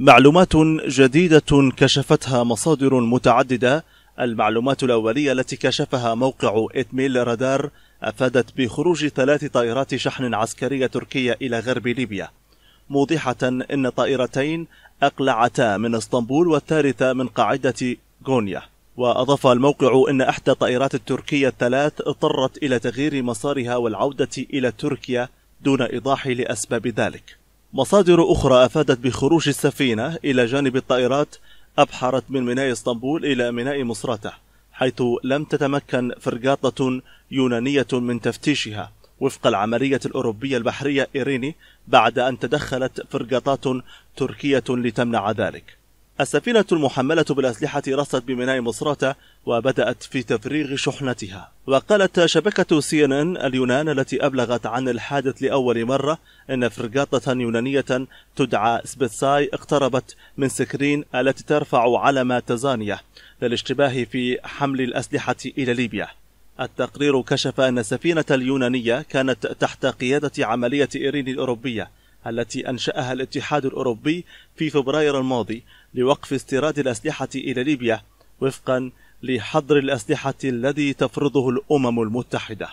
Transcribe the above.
معلومات جديدة كشفتها مصادر متعددة المعلومات الأولية التي كشفها موقع إتميل رادار أفادت بخروج ثلاث طائرات شحن عسكرية تركية إلى غرب ليبيا موضحة أن طائرتين أقلعتا من اسطنبول والثالثة من قاعدة غونيا وأضاف الموقع أن إحدى الطائرات التركية الثلاث اضطرت إلى تغيير مسارها والعودة إلى تركيا دون إيضاح لأسباب ذلك مصادر أخرى أفادت بخروج السفينة إلى جانب الطائرات أبحرت من ميناء اسطنبول إلى ميناء مصراتة حيث لم تتمكن فرقاطة يونانية من تفتيشها وفق العملية الأوروبية البحرية إيريني بعد أن تدخلت فرقاطات تركية لتمنع ذلك السفينة المحملة بالأسلحة رصت بميناء مصراتة وبدأت في تفريغ شحنتها وقالت شبكة سي ان ان اليونان التي أبلغت عن الحادث لأول مرة أن فرقاطة يونانية تدعى سبيتساي اقتربت من سكرين التي ترفع علم تزانية للاشتباه في حمل الأسلحة إلى ليبيا التقرير كشف أن السفينة اليونانية كانت تحت قيادة عملية إيرين الأوروبية التي أنشأها الاتحاد الأوروبي في فبراير الماضي لوقف استيراد الأسلحة إلى ليبيا وفقا لحظر الأسلحة الذي تفرضه الأمم المتحدة